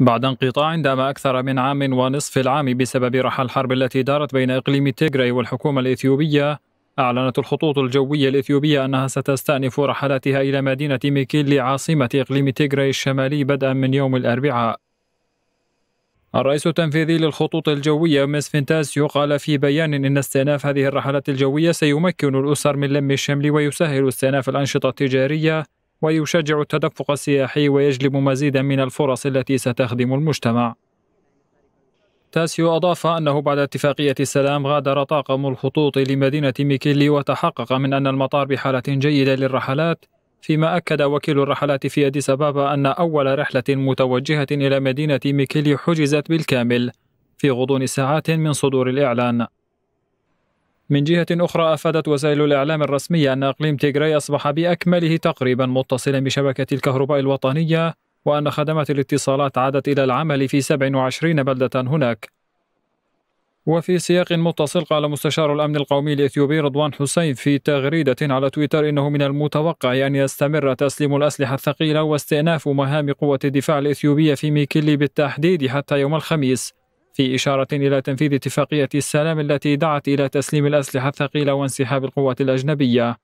بعد انقطاع دام أكثر من عام ونصف العام بسبب رحى الحرب التي دارت بين إقليم تيغراي والحكومة الإثيوبية أعلنت الخطوط الجوية الإثيوبية أنها ستستأنف رحلاتها إلى مدينة ميكيلي عاصمة إقليم تيغراي الشمالي بدءا من يوم الأربعاء الرئيس التنفيذي للخطوط الجوية ميس فينتاسيو قال في بيان إن استئناف هذه الرحلات الجوية سيمكن الأسر من لم الشمل ويسهل استئناف الأنشطة التجارية ويشجع التدفق السياحي ويجلب مزيدا من الفرص التي ستخدم المجتمع تاسيو أضاف أنه بعد اتفاقية السلام غادر طاقم الخطوط لمدينة ميكيلي وتحقق من أن المطار بحالة جيدة للرحلات فيما أكد وكيل الرحلات في أديس أبابا أن أول رحلة متوجهة إلى مدينة ميكيلي حجزت بالكامل في غضون ساعات من صدور الإعلان من جهة أخرى أفادت وسائل الإعلام الرسمية أن إقليم تيغراي أصبح بأكمله تقريبا متصلا بشبكة الكهرباء الوطنية وأن خدمات الاتصالات عادت إلى العمل في 27 بلدة هناك وفي سياق متصل قال مستشار الأمن القومي الإثيوبي رضوان حسين في تغريدة على تويتر إنه من المتوقع أن يستمر تسليم الأسلحة الثقيلة واستئناف مهام قوة الدفاع الإثيوبية في ميكيلي بالتحديد حتى يوم الخميس في إشارة إلى تنفيذ اتفاقية السلام التي دعت إلى تسليم الأسلحة الثقيلة وانسحاب القوات الأجنبية.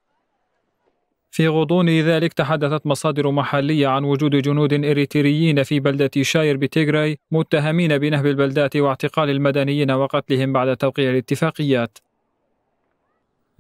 في غضون ذلك تحدثت مصادر محلية عن وجود جنود إريتريين في بلدة شاير بتيغراي متهمين بنهب البلدات واعتقال المدنيين وقتلهم بعد توقيع الاتفاقيات.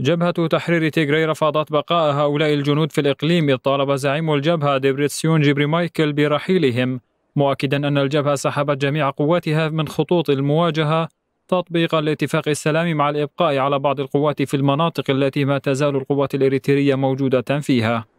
جبهة تحرير تيغراي رفضت بقاء هؤلاء الجنود في الإقليم طالب زعيم الجبهة ديبريتسيون جبري مايكل برحيلهم مؤكدا أن الجبهة سحبت جميع قواتها من خطوط المواجهة تطبيقا لاتفاق السلام مع الإبقاء على بعض القوات في المناطق التي ما تزال القوات الإريترية موجودة فيها